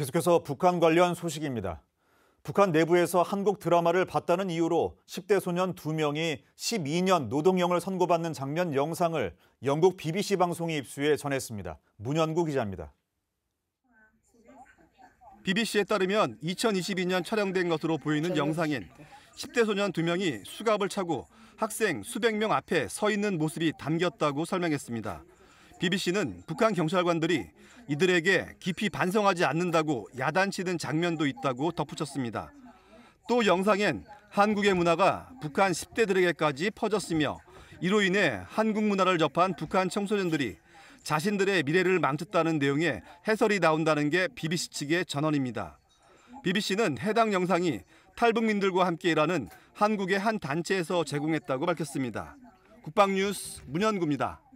계속해서 북한 관련 소식입니다. 북한 내부에서 한국 드라마를 봤다는 이유로 10대 소년 2명이 12년 노동형을 선고받는 장면 영상을 영국 BBC 방송이 입수해 전했습니다. 문현구 기자입니다. BBC에 따르면 2022년 촬영된 것으로 보이는 영상인 10대 소년 2명이 수갑을 차고 학생 수백 명 앞에 서 있는 모습이 담겼다고 설명했습니다. BBC는 북한 경찰관들이 이들에게 깊이 반성하지 않는다고 야단치는 장면도 있다고 덧붙였습니다. 또 영상엔 한국의 문화가 북한 10대들에게까지 퍼졌으며 이로 인해 한국 문화를 접한 북한 청소년들이 자신들의 미래를 망쳤다는 내용의 해설이 나온다는 게 BBC 측의 전언입니다. BBC는 해당 영상이 탈북민들과 함께 일하는 한국의 한 단체에서 제공했다고 밝혔습니다. 국방뉴스 문현구입니다.